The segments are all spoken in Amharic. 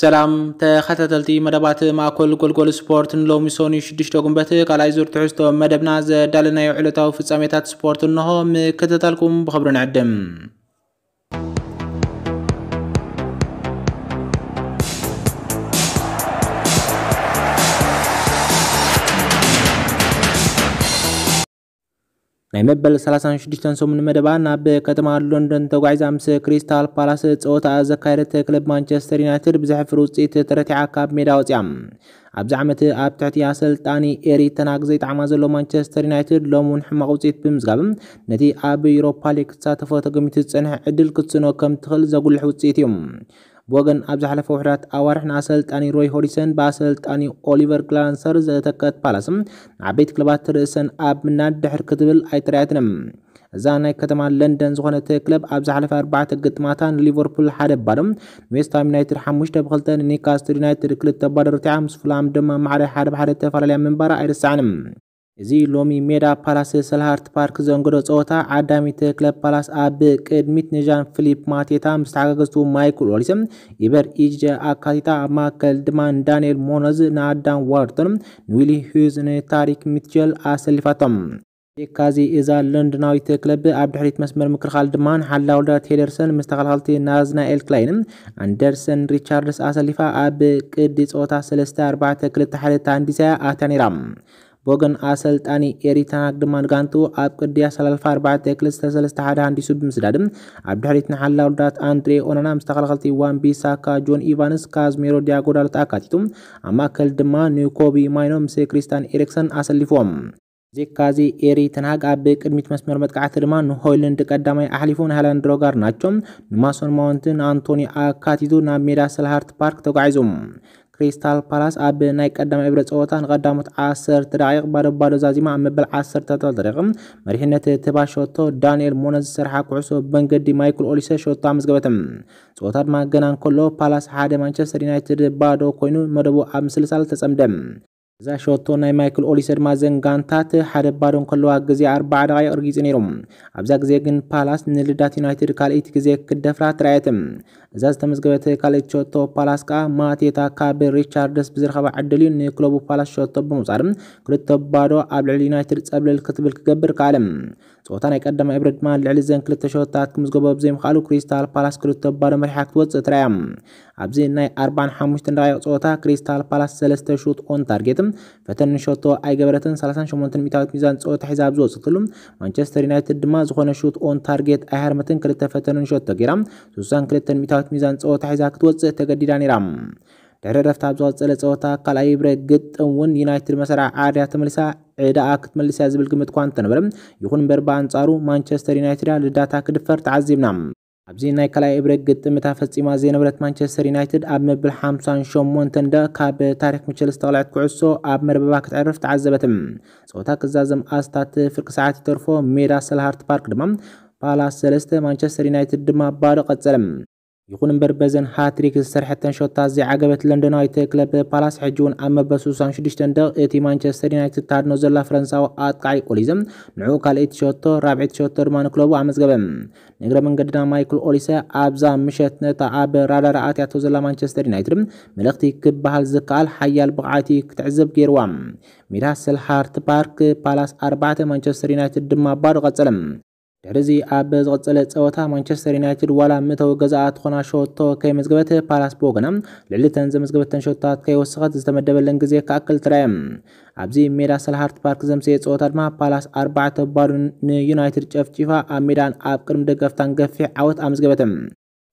سلام تا خطاتلتی مدبات معقول گلگل سپورت لومیسونی شدیش تا گنبته کالای زور تعست مدبنا ز دل نیو علتا و فتصامیتات سپورت نها مکتاتلکم بخبر نعدم ናይ መበል 36 ሰሙን መደባ ናብ ከተማ ሎንዶን ተጓዒዛ ምስ ክሪስታል ፓላስ ፀወታ ዘካየደት ክለብ ማንቸስተር ዩናይትድ ብዘሕፍር ውፅኢት ተረቲዓ ካብ ሜዳ ወፅያ ኣብዚ ዓመት ኣብ ትሕቲ ኣሰልጣኒ ኤሪ ተናግ ዘይጣዕማ ዘሎ ማንቸስተር ዩናይትድ ሎም እውን ሕማቅ ውፅኢት ብምዝጋብ ነቲ ኣብ ዩሮፓ ሊግ ክትሳተፎ ተገሚቱ ዝፀንሐ ዕድል ክትስኖ ከም ትኽእል ዘጉልሕ ውፅኢት እዩ ብወገን ኣብ ዝሓለፈ ውሕዳት ኣዋርሕ ንኣሰልጣኒ ሮይ ሆሪሰን ብኣሰልጣኒ ኦሊቨር ግላንሰር ዘተከት ፓላስም ንዓበይቲ ክለባት ርእሰን ኣብ ምናድ ድሕር ክትብል ኣይተረኣየትንም እዛ ናይ ከተማ ለንደን ዝኾነት ክለብ ኣብ ዝሓለፈ ኣርባዕተ ግጥማታ ንሊቨርፑል ሓደ ባዶም ንዌስትሃም ዩናይትድ ሓሙሽተ ብክልተ ንኒካስትር ዩናይትድ ክልተ ባዶ ርቲዓ ምስ ፍላም ድማ ማዕረ ሓደ ብሓደ ተፈላለያ ምንባራ ኣይርስዓንም እዚ ሎሚ ሜዳ ፓላስ ስልሃርት ፓርክ ዘንገዶ ፀወታ ዓዳሚት ክለብ ፓላስ ኣብ ቅድሚት ንዣን ፊሊፕ ማቴታ ምስ ተሓጋገዝቱ ማይክል ኦሊስም ኢበር ኢጅ ኣካቲታ ኣብ ማእከል ድማ ንዳንኤል ሞኖዝ ንኣዳም ዋርቶን ንዊሊ ሂዝ ንታሪክ ሚትቸል ኣሰሊፋቶም ካዚ እዛ ለንደናዊት ክለብ ኣብ ድሕሪት መስመር ምክልኻል ድማ ሓላ ወልዳት ሄደርሰን ምስ ተኸላኸልቲ ናዝናኤል ክላይን ኣንደርሰን ሪቻርድስ ኣሰሊፋ ኣብ ቅዲ ፀወታ 3 4 2 1 ታንዲሳያ ኣትያ ነይራ ቦገን ኣሰልጣኒ ኤሪታናክ ድማ ንጋንቱ ኣብ ቅድያ 342 ሓደ ሃንዲሱ ብምስዳድም ኣብ ድሕሪት ንሓላ ወዳት ኣንድሬ ኦናና ምስ ተኸላኸልቲ ዋን ቢሳካ ጆን ኢቫንስ ካዝሜሮ ዲያጎ ዳሎት ኣካቲቱ ኣብ ማእከል ድማ ንኮቢ ማይኖ ምስ ክሪስታን ኤሪክሰን ኣሰሊፎም ዜካዚ ኤሪ ተንሃግ ኣብ ቅድሚት መስመር መጥቃዕቲ ድማ ንሆይልንድ ቀዳማይ ኣሕሊፉ ንሃላንድ ሮጋር ናቸው ንማሶን ማውንትን ኣንቶኒ ኣካቲቱ ናብ ሜዳ ሰልሃርት ፓርክ ተጓዒዞም ክሪስታል ፓላስ ኣብ ናይ ቀዳማ ዕብረ ፀወታ ንቀዳሞት 1 10 ደቂቕ ባዶ ባዶ ዛዚማ ኣብ መበል 1 13 ደቂቕ መሪሕነት ትባ ሸቶ ዳንኤል ሞነ ዝሰርሓ ኩዕሶ መንገዲ ማይክል ኦሊሰ ሸቶ ኣመዝገበተ ፀወታ ድማ ገና እንከሎ ፓላስ ሓደ ማንቸስተር ዩናይትድ ባዶ ኮይኑ መደቡ ኣብ ምስልሳል ተፀምደ እዛ ሸወቶ ናይ ማይክል ኦሊሰድ ማዘን ጋንታት ሓደ ባዶን ከለዋ ግዜ ኣርባዓ ደቂቕ ርጊፂ ነይሩ ኣብዛ ግዜ ግን ፓላስ ንልዳት ዩናይትድ ካልእቲ ግዜ ክደፍራ ትረአየት እዛ ዝተመዝገበተ ካልእቲ ሸወቶ ፓላስ ከዓ ማቴታ ካብ ሪቻርድስ ብዝረኸበ ዕድል እዩ ንክለቡ ፓላስ ሸወቶ ብምውፃድ ክልተ ባዶ ኣብ ልዕሊ ዩናይትድ ፀብልል ክትብል ክገብር ከኣለ ፀወታ ናይ ቀዳማ ዕብሪ ድማ ልዕሊ ዘን ክልተ ሸወታት ክምዝገበ ብዘይምኽኣሉ ክሪስታል ፓላስ ክልተ ባዶ መሪሓ ክትወፅእ ትራያ ኣብዚ ናይ 45 ደቂቕ ፀወታ ክሪስታል ፓላስ ሰለስተ ሹት ኦን ታርጌት ፈተን ንሸቶ ኣይገበረትን 38 ሚታዊት ሚዛን ፀወታ ሒዛ ኣብ ዝወፅትሉ ማንቸስተር ዩናይትድ ድማ ዝኾነ ሹት ኦን ታርጌት ኣይሃርመትን ክልተ ፈተን ንሸቶ ገይራ 62 ሚታዊት ሚዛን ፀወታ ሒዛ ክትወፅእ ተገዲዳ ነይራ ድሕሪ ረፍታ ኣብ ዝቐፀለ ፀወታ ካልኣይ ብረ ግጥም እውን ዩናይትድ መሰራዕ ዓርያ ተመሊሳ ዕዳ ክትመልስ እያ ዝብል ግምት እኳ እንተነበረ ይኹን እምበር ብኣንጻሩ ማንቸስተር ዩናይትድ ልዳታ ክድፈር ተዓዚብና ኣብዚ ናይ ካልኣይ እብረ ግጥም እታ ፈፂማ ዘይነበረት ማንቸስተር ዩናይትድ ኣብ መብል 58 ንደ ካብ ታሪክ ምቸል ዝተቕልዐት ኩዕሶ ኣብ መርበባ ክትዕርፍ ተዓዘበትም ፀወታ ክዛዘም ኣስታት ፍርቂ ሰዓት ይተርፎ ሜዳ ሰልሃርት ፓርክ ድማ ፓላስ 3 ማንቸስተር ዩናይትድ ድማ ባዶ ቀፀለም ይኹን እምበር በዘን ሃትሪክ ዝሰርሐተን ሾታት ዘይዓገበት ለንደናዊት ክለብ ፓላስ ሕጂ እውን ኣብ መበል 66 ደቂቕ እቲ ማንቸስተር ዩናይትድ ታድኖ ዘላ ፈረንሳዊ ኣጥቃዒ ቆሊዘም ንዕኡ ካልአይቲ ሸቶ ራብዒቲ ሸቶ ድማ ንክለቡ ኣመዝገበ ንእግረ መንገድና ማይክል ኦሊሰ ኣብዛ ምሸት ነታ ኣብ ራዳር ኣትያቶ ዘላ ማንቸስተር ዩናይትድ መልእኽቲ ክበሃል ዝከኣል ሓያል ብቕዓቲ ክትዕዘብ ገይርዋ ሜዳ ስልሃርት ፓርክ ፓላስ ኣርባዕተ ማንቸስተር ዩናይትድ ድማ ባዶ ቀጸለም ደርዚ ኣብ ዝቐፀለ ፀወታ ማንቸስተር ዩናይትድ ዋላ ምእተዊ ገዛኣ እትኾና ሸቶ ከይመዝገበት ፓላስ ቦ ልዕልተን ዘመዝገበተን ሸቶታት ከይወስኸት ዝተመደበለን ግዜ ክኣክል ትረአየ ኣብዚ ሜዳ ሰልሃርት ፓርክ ዘምስየ ፀወታ ድማ ፓላስ ኣርባዕተ ባዶ ንዩናይትድ ጨፍጪፋ ኣብ ሜዳን ኣብ ቅድሚ ደገፍታን ገፊሕ ዓወት ኣመዝገበተን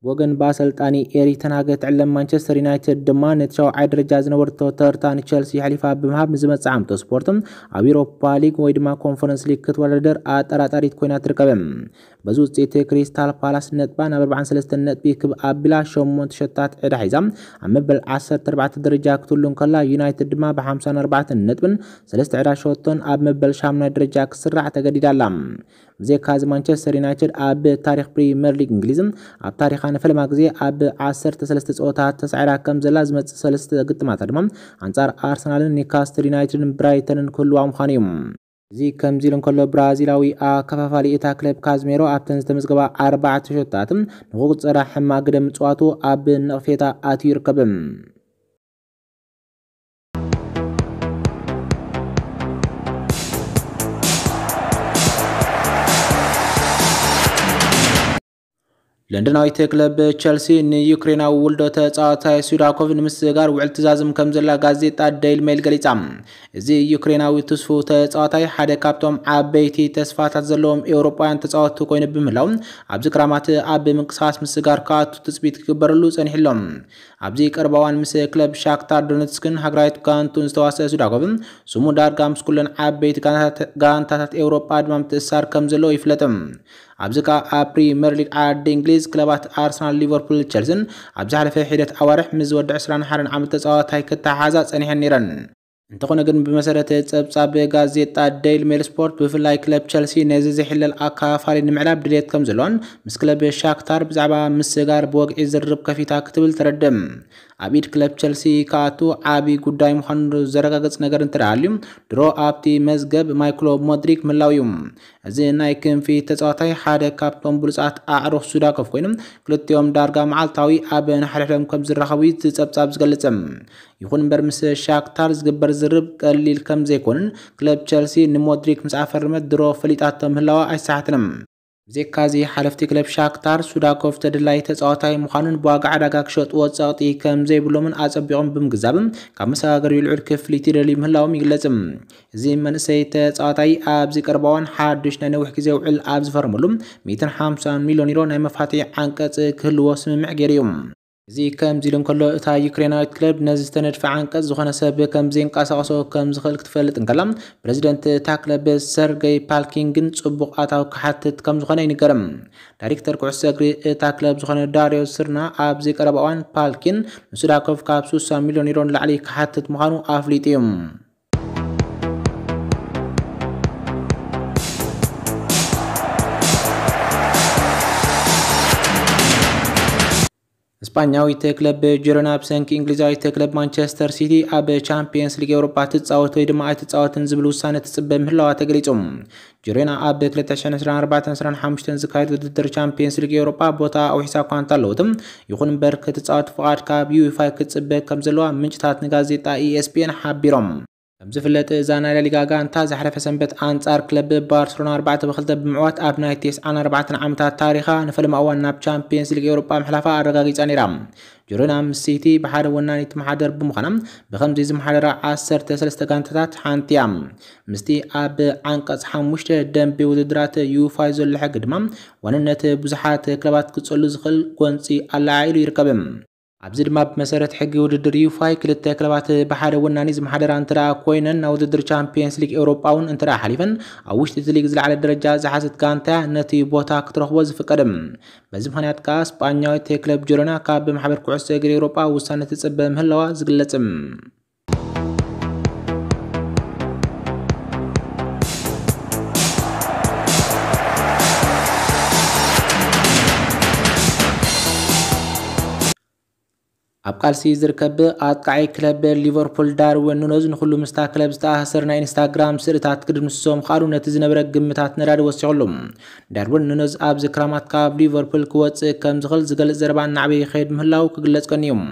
ወገን ብኣሰልጣኒ ኤሪ ተናገ ትዕለም ማንቸስተር ዩናይትድ ድማ ነቲ ሻውዓይ ደረጃ ዝነበርቶ ተርታ ንቸልሲ ሓሊፋ ብምሃብ ንዝመፅእ ዓመተ ስፖርትን ኣብ ኢሮፓ ሊግ ወይ ድማ ኮንፈረንስ ሊግ ክትወዳደር ኣጠራጣሪት ኮይና ትርከብ በዚ ውፅኢት ክሪስታል ፓላስ ነጥባ ናብ 43 ነጥቢ ክብ ኣቢላ 8 ሸታት ዕዳ ሒዛ ኣብ መበል 14 ደረጃ ክትህሉ ከላ ዩናይትድ ድማ ብ54 ነጥብን 3 ዕዳ ሸቶን ኣብ መበል 8 ደረጃ ክስራዕ ተገዲዳ ኣላ ምዜ ካብ ማንቸስተር ዩናይትድ ኣብ ታሪክ ፕሪምየር ሊግ እንግሊዝ ኣብ ታሪካ ንፈለማ ግዜ ኣብ 13 ፀወታታት ተሳዒራ ከም ዘላ ዝመፅእ ሰለስተ ግጥማታ ድማ ኣንጻር ኣርሰናልን ኒካስተር ዩናይትድን ብራይተንን ክህልዋ ምዃኑ እዩ እዚ ከምዚ ኢሉ እንከሎ ብራዚላዊ ኣከፋፋሊ እታ ክለብ ካዝሜሮ ኣብተን ዝተመዝገባ ኣርባዕተ ሸታትን ንቁፅራ ሕማግደ ምፅዋቱ ኣብ ነቕፌታ ኣትዩ ይርከብ ለንደናዊ ክለብ ቸልሲ ንዩክሬናዊ ውልዶ ተጻዋታይ ሱዳኮቭ ንምስ ጋር ውዕል ትእዛዝም ከም ዘላ ጋዜጣ ደይል ሜል ገሊጻ እዚ ዩክሬናዊ ትስፉ ተጻዋታይ ሓደ ካብቶም ዓበይቲ ተስፋታት ዘለዎም ኤውሮጳውያን ተፃወቲ ኮይኑ ብምህላው ኣብዚ ክራማት ኣብ ምንቅስቃስ ምስ ጋር ክኣቱ ትፅቢት ክግበረሉ ፀኒሕሎም ኣብዚ ቀረባዋን ምስ ክለብ ሻክታር ዶነትስክን ሃገራዊት ጋንቱን ዝተዋሰአ ስሙ ዳርጋ ምስ ኩለን ዓበይቲ ጋንታታት ኤውሮጳ ድማ ምትእሳር ከም ዘለዎ ይፍለጥም ኣብዚ ከዓ ኣብ ፕሪምየር ሊግ ዓዲ እንግሊዝ ክለባት ኣርሰናል፣ ሊቨርፑል፣ ቸልሲን ኣብ ዝሓለፈ ሒደት ኣዋርሕ ምስ ዝወድዕ 21 ዓመት ተፃዋታይ ክተሓዛ ፀኒሐን ነይረን እንተኾነ ግን ብመሰረተ ጸብጻብ ጋዜጣ ደይል ሜል ስፖርት ብፍላይ ክለብ ቸልሲ ነዚ ዝሕለል ኣካፋሊ ንምዕላብ ድሌት ከም ዘሎን ምስ ክለብ ሻክታር ብዛዕባ ምስጋር ብወግዒ ዝርብ ከፊታ ክትብል ተረድም ኣብ ኢድ ክለብ ቸልሲ ካኣቱ ዓብዪ ጉዳይ ምዃኑ ዘረጋገጽ ነገር እንተደኣ ልዩ ድሮ ኣብቲ መዝገብ ማይክሎ ሞድሪክ ምላው እዩ እዚ ናይ ክንፊ ተጻዋታይ ሓደ ካብቶም ብሉፃት ኣዕሩኽ ሱዳኮፍ ኮይኑ ክልቲኦም ዳርጋ መዓልታዊ ኣብ ናሓደሕዶም ከም ዝራኸቡ ዝጸብጻብ ዝገልጽ ይኹን እምበር ምስ ሻክታር ዝግበር ዝርብ ቀሊል ከም ዘይኮንን ክለብ ቸልሲ ንሞድሪክ ምስ ኣፈርመት ድሮ ፈሊጣቶ ምህላዋ ኣይሰሓትንም ብዘካዚ ሓለፍቲ ክለብ ሻክታር ሱዳኮቭ ተደላይ ተፃዋታይ ምዃኑን ብዋጋ ዓዳጋ ክሸጥዎ ፀቕጢ ከም ዘይብሎምን ኣፀቢቖም ብምግዛብን ካብ መሰጋገሪ ልዑል ክፍሊት ይደልዩ ምህላዎም ይግለጽም እዚ መንእሰይ ተፃዋታይ ኣብዚ ቀረባዋን ሓዱሽ ናይ ነዊሕ ግዜ ውዕል ኣብ ዝፈርመሉ 150 ሚሊዮን ዩሮ ናይ መፋትሒ ዓንቀጽ ክህልዎ ስምምዕ ገይሩ እዩ زي كم زي لهم كله تا يوكرينايت كلب نزل تند فعن كز زخنا سبب كم زين قاس قاسو كم زخل كتفلت نكلم بريزيدنت تاكلب سيرجي بالكينجن صبق اتاو كحتت كم زخنا ينكرم دايركتور كوس سكري تاكلب زخنا داريو سرنا اب زي قربوان بالكين مسراكوف كابسو 100 مليون يورو لعلي كحتت مخانو افليتيوم ስፓኛዊት ክለብ ጅሮናብሰን ከእንግሊዛዊት ክለብ ማንቸስተር ሲቲ ኣብ ቻምፒየንስ ሊግ ኤውሮፓ ትፃወት ወይ ድማ ኣይትፃወትን ዝብል ውሳነ ትፅበ ምህላዋ ተገሊጹ ጀሮና ኣብ 2024/25 ዝካየድ ውድድር ቻምፒየንስ ሊግ ኤውሮጳ ቦታ ኣውሒሳ እኳ እንታለወትም ይኹን እምበር ክትፃወት ፍቓድ ካብ ዩፋ ክትፅበ ከም ዘለዋ ምንጭታት ንጋዜጣ ኢኤስፒን ሓቢሮም ከምዝፍለጥ እዛ ናይ ላሊጋ ጋንታ ዝሓለፈ ሰንበት ኣንጻር ክለብ ባርሰሎና 4 ብ2 ብምዕዋት ኣብ ናይ 94 ዓመታት ታሪኻ ንፈለማ እዋን ናብ ቻምፒየንስ ሊግ ኤውሮጳ ምሕላፋ ኣረጋጊፃ ነይራ ጆሮና ምስ ሲቲ ብሓደ ወናኒ ትመሓደር ብምዃና ብከምዚ ዝመሓደራ 13 ጋንታታት ሓንቲ እያ ምስቲ ኣብ ዓንቀጽ 5 ደንቢ ውድድራት ዩፋ ዘሎ ሕጊ ድማ ዋንነት ብዙሓት ክለባት ክጸሉ ዝኽእል ጎንፂ ኣላዒሉ ይርከብ ኣብዚ ድማ ብመሰረት ሕጊ ውድድር ዩፋይ ክልተ ክለባት ብሓደ ወናኒ ዝመሓደራ እንተደኣ ኮይነን ናብ ውድድር ቻምፒየንስ ሊግ ኤውሮጳ እውን እንተደኣ ሓሊፈን ኣብ ውሽጢ እቲ ሊግ ዝለዓለ ደረጃ ዝሓዘት ጋንታ ነቲ ቦታ ክትረኽቦ ዝፍቀድም በዚ ምክንያት ከዓ ስጳኛዊት ክለብ ጅሮና ካብ ብማሕበር ኩዕሶ እግሪ ኤውሮጳ ውሳነ ትፅበ ምህለዋ ዝግለጽም ኣብ ቃልሲ ዝርከብ ኣጥቃዒ ክለብ ሊቨርፑል ዳርዊን ኑኖዝ ንኩሉ ምስታ ክለብ ዝተኣሰር ናይ ኢንስታግራም ስእልታት ክድምስሶም ካሉ ነቲ ዝነበረ ግምታት ነዳዲ ወሲኹሎም ዳርዊን ኑኖዝ ኣብዚ ክራማት ካብ ሊቨርፑል ክወፅእ ከም ዝኽእል ዝገልፅ ዘረባ ናዕበይ ከይድ ምህላው ክግለጽ ቀኒዮም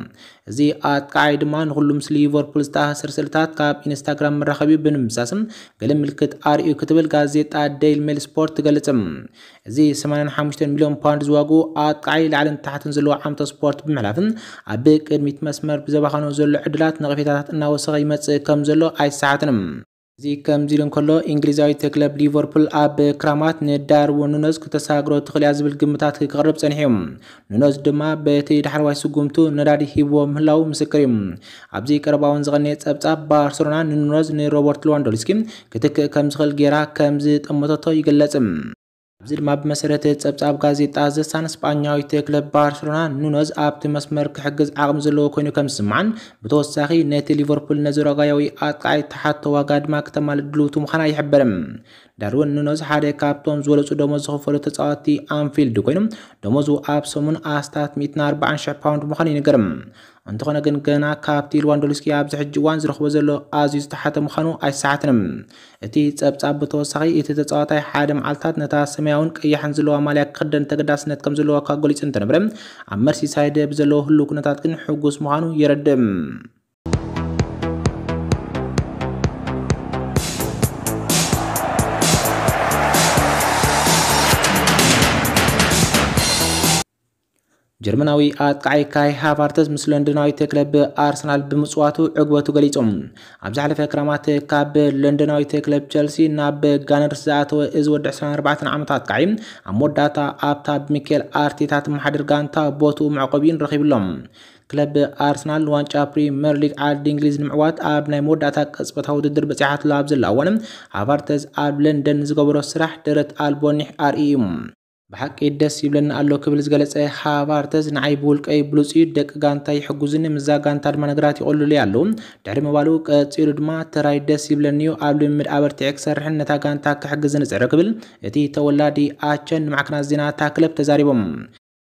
እዚ ኣጥቃዓይ ድማ ንኩሉ ምስሊ ሊቨርፑል ዝተኣሰር ስእልታት ካብ ኢንስታግራም መራኸቢኡ ብንምሳስም ገለ ምልክት ኣርእዩ ክትብል ጋዜጣ ደይል ሜል ስፖርት ትገልጽም እዚ 85 ሚልዮን ፓውንድ ዝዋግኡ ኣጥቃዓይ ላዕልን ታሕትን ዘለዎ ዓመተ ስፖርት ብምሕላፍን ኣብ ቅድሚት መስመር ብዘባኸኖ ዘሎ ዕድላት ንቕፌታታት እናወሰኸ ይመጽእ ከም ዘሎ ኣይሰሓትን እዚ ከምዚ ኢሉ እንከሎ እንግሊዛዊ ክለብ ሊቨርፑል ኣብ ክራማት ንዳርዊን ኑኖዝ ክተሳግሮ ትኽእል እያ ዝብል ግምታት ክቐርብ ጸኒሑ እዩ ኑኖዝ ድማ በቲ ዳሕርዋይ ስጉምቱ ነዳዲ ሂብዎ ምህላው ምስክር እዩ ኣብዚ ቀረባውን ዝቐነየ ጸብጻብ ባርሰሎና ንኑኖዝ ንሮበርት ሌዋንዶልስኪ ክትክእ ከም ዝኽእል ጌራ ከም ይገለጽ ኣብዚ ድማ ብመሰረተ ፀብጻብ ጋዜጣ ዘሳን ስጳኛዊ ክለብ ባርሰሎና ኑኖዝ ኣብቲ መስመር ክሕግዝ ዓቕሚ ዘለዎ ኮይኑ ከም ዝስምዓን ብተወሳኺ ነቲ ሊቨርፑል ነዘረጋያዊ ኣጥቃዒ ተሓቶ ዋጋ ድማ ክተማልእ ምዃና ይሕበርም ዳርዊን ኑኖዝ ሓደ ካብቶም ዝበለፁ ደሞዝ ዝኽፈሉ ተፃዋቲ ኣንፊልድ ኮይኑ ደሞዙ ኣብ ሰሙን ኣስታት 140,000 ፓውንድ ምዃኑ ይንገርም እንተኾነ ግን ገና ካብቲ ሉዋንዶልስኪ ኣብዚ ሕጂ እዋን ዝረኽቦ ዘሎ ኣዝዩ ዝተሓተ ምዃኑ ኣይሰዓትንም እቲ ጸብጻብ ብተወሳኺ እቲ ተጻዋታይ ሓደ መዓልትታት ነታ ሰማያውን ቀያሕን ዘለዋ ማልያ ክክደን ተገዳስነት ከም ዘለዋ ካ ገሊጹ እንተነብረ ኣብ መርሲሳይደ ብዘለዎ ህሉ ኩነታት ግን ሕጉስ ምዃኑ የረድእ ጀርመናዊ ኣጥቃዓይ ካይ ሃቫርተስ ምስ ለንደናዊ ተክለብ ኣርሰናል ብምፅዋቱ ዕግበቱ ገሊፆም ኣብ ዝሓለፈ ክረማት ካብ ለንደናዊ ተክለብ ቸልሲ ናብ ጋነርስ ዝኣተወ እዚ ወዲ 24 ዓመት ኣጥቃዒ ኣብ መወዳእታ ኣብታ ብሚኬል ኣርቴታ ትመሓደር ጋንታ ቦትኡ መዕቆቢኡን ረኺብሎም ክለብ ኣርሰናል ዋንጫ ፕሪምየር ሊግ ዓዲ እንግሊዝ ንምዕዋት ኣብ ናይ መወዳእታ ቅፅበታ ውድድር በፂሓትሎ ኣብ ዘለ እዋን ሃቫርተዝ ኣብ ለንደን ዝገብሮ ስራሕ ደረት ኣልቦኒሕ ኣርኢ እዩ ብሓቂ ደስ ይብለና ኣሎ ክብል ዝገለፀ ሓባርተዝ ንዓይ ብውልቀይ ብሉፅዩ ደቂ ጋንታ ይሕጉዝኒ ምዛ ጋንታ ድማ ነገራት ይቆልሉ ኣለዉ ድሕሪ ምባሉ ቀፂሉ ድማ ተራይ ደስ ይብለኒዩ ኣብ ልምምድ ኣበርቲዕ ክሰርሕን ነታ ጋንታ ክሕግዝን ፅዕረ ክብል እቲ ተወላዲ ኣቸን ንማዕክናት ዜና ታክለብ ተዛሪቦም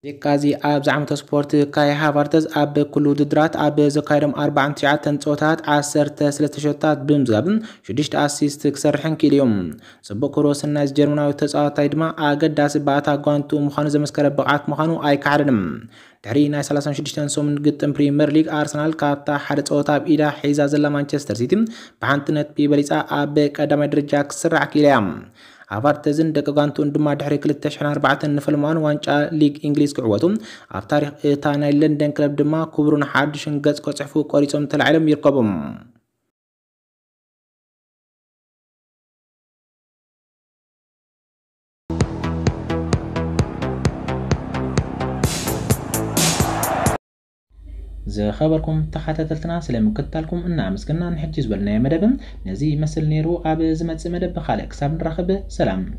ደቂ ኣብ ዓመተ ስፖርት ካይ ሃቫርተዝ ኣብ ኩሉ ውድድራት ኣብ ዘካይዶም 49 ፀወታት 10 ሸታት ብምዝጋብን 6 ኣሲስት ክሰርሐን ክኢሉ እዮም ፅቡቅ ክብሮ ስናይ ጀርመናዊ ተፃዋታይ ድማ ኣገዳሲ ባእታ ጓንቱ ምዃኑ ዘመስከረ ብቕዓት ምዃኑ ኣይከሓደንም ድሕሪ ናይ 36 ሰሙን ግጥም ፕሪምየር ሊግ ኣርሰናል ካብታ ሓደ ፀወታ ኣብ ኢዳ ሒዛ ዘላ ማንቸስተር ሲቲ ብሓንቲ ነጥቢ በሊፃ ኣብ ቀዳማይ ደረጃ ክስራዕ ክኢላ እያ ሃቫርተዝን ደቂ ጋንቱን ድማ ድሕሪ 2004 ንፈልማን ዋንጫ ሊግ እንግሊዝ ክዕወቱ ኣብ ታሪክ እታ ናይ ለንደን ክለብ ድማ ክቡሩን ሓድሽን ገጽ ከጽሕፉ ቆሪፆም ተላዒሎም ይርከቦም خبركم تحت تلتنا سلام كتالكم ان عمسكنا نحجز ولنا يا مدبن نزي مثل نيرو عبز مدب سابن رخب سلام